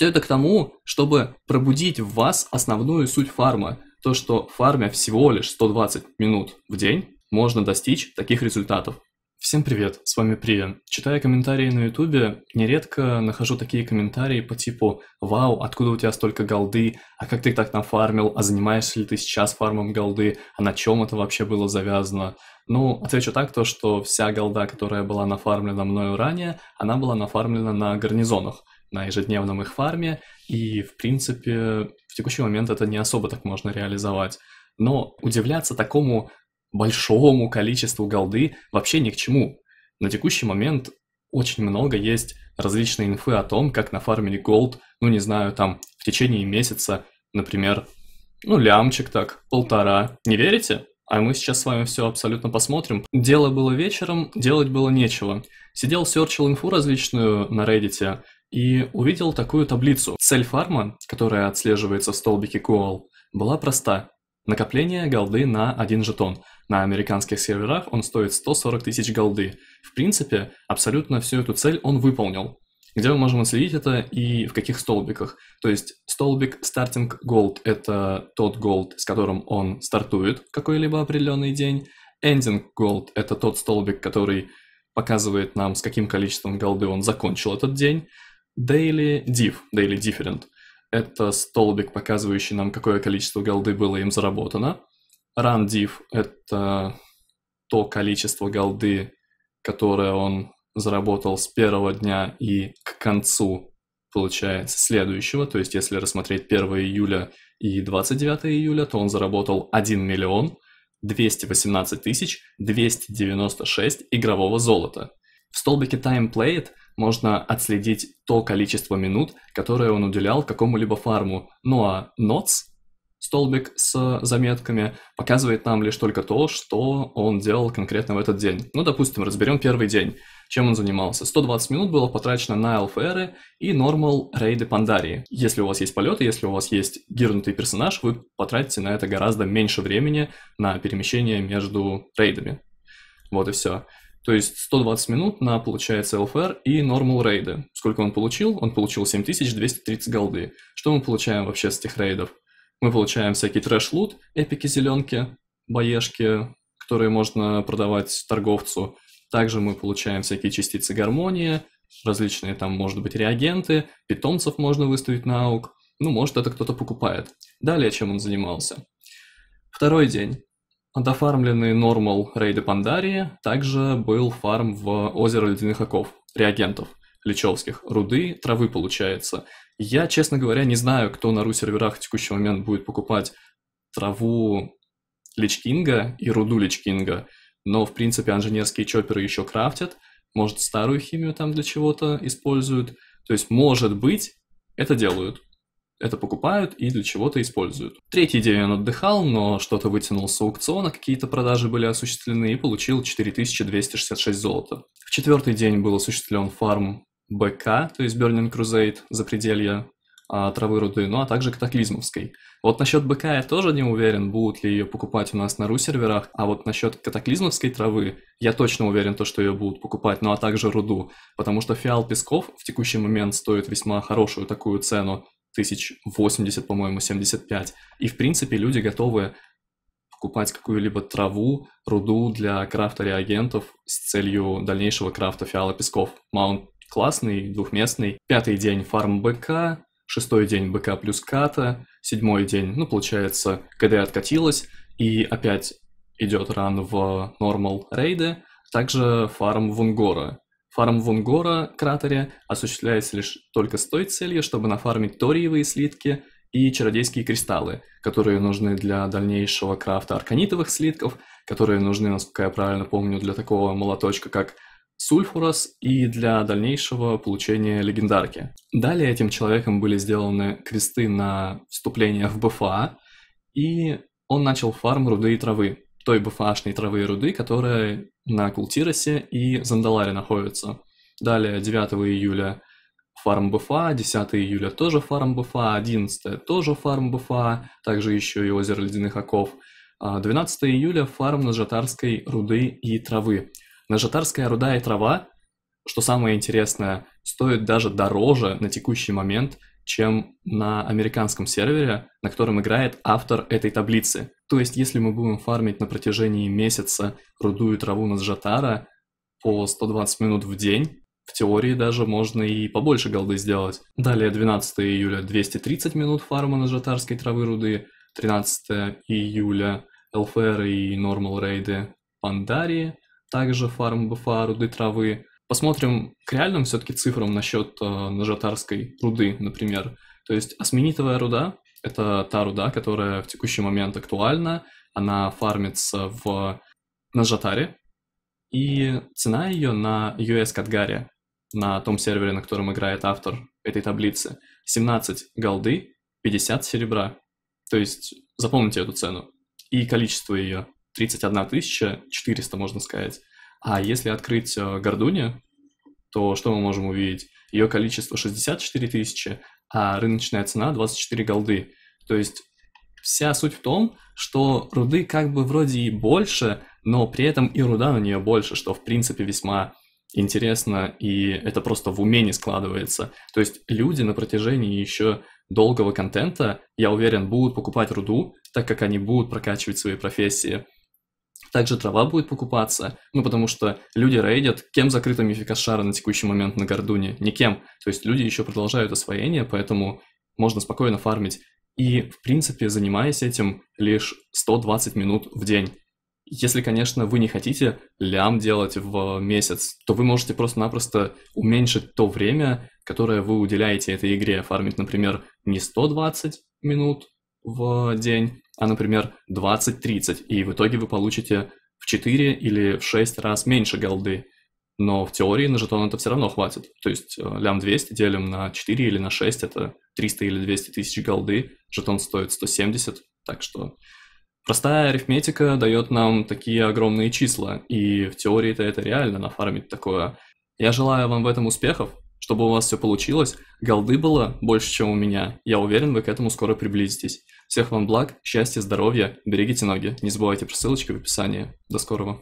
Все это к тому, чтобы пробудить в вас основную суть фарма. То, что фармя всего лишь 120 минут в день, можно достичь таких результатов. Всем привет, с вами Прия. Читая комментарии на ютубе, нередко нахожу такие комментарии по типу «Вау, откуда у тебя столько голды? А как ты так нафармил? А занимаешься ли ты сейчас фармом голды? А на чем это вообще было завязано?» Ну, отвечу так, то что вся голда, которая была нафармлена мною ранее, она была нафармлена на гарнизонах на ежедневном их фарме, и, в принципе, в текущий момент это не особо так можно реализовать. Но удивляться такому большому количеству голды вообще ни к чему. На текущий момент очень много есть различные инфы о том, как нафармили голд, ну не знаю, там в течение месяца, например, ну лямчик так, полтора. Не верите? А мы сейчас с вами все абсолютно посмотрим. Дело было вечером, делать было нечего. Сидел, серчил инфу различную на Reddit, и увидел такую таблицу. Цель фарма, которая отслеживается в столбике QOL, была проста. Накопление голды на один жетон. На американских серверах он стоит 140 тысяч голды. В принципе, абсолютно всю эту цель он выполнил. Где мы можем отследить это и в каких столбиках? То есть столбик Starting Gold – это тот голд, с которым он стартует какой-либо определенный день. Ending Gold – это тот столбик, который показывает нам, с каким количеством голды он закончил этот день. Daily div, daily different – это столбик, показывающий нам, какое количество голды было им заработано. Run div – это то количество голды, которое он заработал с первого дня и к концу, получается, следующего. То есть, если рассмотреть 1 июля и 29 июля, то он заработал 1 миллион 218 тысяч 296 игрового золота. В столбике Time Played можно отследить то количество минут, которое он уделял какому-либо фарму. Ну а notes, столбик с заметками, показывает нам лишь только то, что он делал конкретно в этот день. Ну, допустим, разберем первый день. Чем он занимался? 120 минут было потрачено на ЛФР и нормал рейды Пандарии. Если у вас есть полеты, если у вас есть гирнутый персонаж, вы потратите на это гораздо меньше времени на перемещение между рейдами. Вот и все. То есть 120 минут на, получается, LFR и нормал рейды. Сколько он получил? Он получил 7230 голды. Что мы получаем вообще с этих рейдов? Мы получаем всякий трэш-лут, эпики-зеленки, боешки, которые можно продавать торговцу. Также мы получаем всякие частицы гармонии, различные там, может быть, реагенты, питомцев можно выставить на аук. Ну, может, это кто-то покупает. Далее, чем он занимался. Второй день. Дофармленный нормал рейда Пандарии также был фарм в озеро ледяных оков, реагентов, лечевских, руды, травы получается. Я, честно говоря, не знаю, кто на ру-серверах в текущий момент будет покупать траву личкинга и руду личкинга, но, в принципе, инженерские чопперы еще крафтят, может, старую химию там для чего-то используют. То есть, может быть, это делают это покупают и для чего-то используют. Третий день он отдыхал, но что-то вытянул с аукциона, какие-то продажи были осуществлены и получил 4266 золота. В четвертый день был осуществлен фарм БК, то есть Burning Crusade, запределья а, травы руды, ну а также катаклизмовской. Вот насчет БК я тоже не уверен, будут ли ее покупать у нас на ру-серверах, а вот насчет катаклизмовской травы я точно уверен, то, что ее будут покупать, ну а также руду, потому что фиал песков в текущий момент стоит весьма хорошую такую цену, тысяч 80, по-моему, 75. И, в принципе, люди готовы покупать какую-либо траву, руду для крафта реагентов с целью дальнейшего крафта фиала песков. Маунт классный, двухместный. Пятый день фарм БК, шестой день БК плюс ката, седьмой день, ну, получается, КД откатилась, и опять идет ран в нормал рейды, также фарм Вунгора. Фарм-Вунгора кратере осуществляется лишь только с той целью, чтобы нафармить ториевые слитки и чародейские кристаллы, которые нужны для дальнейшего крафта арканитовых слитков, которые нужны, насколько я правильно помню, для такого молоточка, как Сульфурас и для дальнейшего получения легендарки. Далее этим человеком были сделаны кресты на вступление в БФА, и он начал фарм руды и травы, той БФАшной травы и руды, которая на Култирасе и Зандаларе находятся. Далее 9 июля фарм БФА, 10 июля тоже фарм БФА, 11 тоже фарм БФА, также еще и озеро Ледяных Оков. 12 а, июля фарм Нажатарской руды и травы. Нажатарская руда и трава, что самое интересное, стоит даже дороже на текущий момент, чем на американском сервере, на котором играет автор этой таблицы. То есть, если мы будем фармить на протяжении месяца крутую траву на сжатара по 120 минут в день, в теории даже можно и побольше голды сделать. Далее 12 июля 230 минут фарма на жатарской травы руды, 13 июля ЛФР и нормал рейды Пандарии, также фарм БФА руды травы. Посмотрим к реальным все-таки цифрам насчет э, нажатарской руды, например. То есть осменитовая а руда это та руда, которая в текущий момент актуальна. Она фармится в Нажатаре. И цена ее на US Катгаре, на том сервере, на котором играет автор этой таблицы, 17 голды, 50 серебра. То есть запомните эту цену. И количество ее 31 400, можно сказать. А если открыть э, Гордуни, то что мы можем увидеть? Ее количество 64 тысячи, а рыночная цена 24 голды. То есть вся суть в том, что руды как бы вроде и больше, но при этом и руда на нее больше, что в принципе весьма интересно, и это просто в уме не складывается. То есть люди на протяжении еще долгого контента, я уверен, будут покупать руду, так как они будут прокачивать свои профессии – также трава будет покупаться, ну потому что люди рейдят, кем закрыта мификашара на текущий момент на Гордуне? Никем. То есть люди еще продолжают освоение, поэтому можно спокойно фармить. И, в принципе, занимаясь этим лишь 120 минут в день. Если, конечно, вы не хотите лям делать в месяц, то вы можете просто-напросто уменьшить то время, которое вы уделяете этой игре. Фармить, например, не 120 минут в день, а, например, 20-30, и в итоге вы получите в 4 или в 6 раз меньше голды. Но в теории на жетон это все равно хватит. То есть э, лям 200 делим на 4 или на 6, это 300 или 200 тысяч голды, жетон стоит 170, так что простая арифметика дает нам такие огромные числа, и в теории-то это реально нафармить такое. Я желаю вам в этом успехов, чтобы у вас все получилось, голды было больше, чем у меня, я уверен, вы к этому скоро приблизитесь. Всех вам благ, счастья, здоровья, берегите ноги. Не забывайте про ссылочки в описании. До скорого.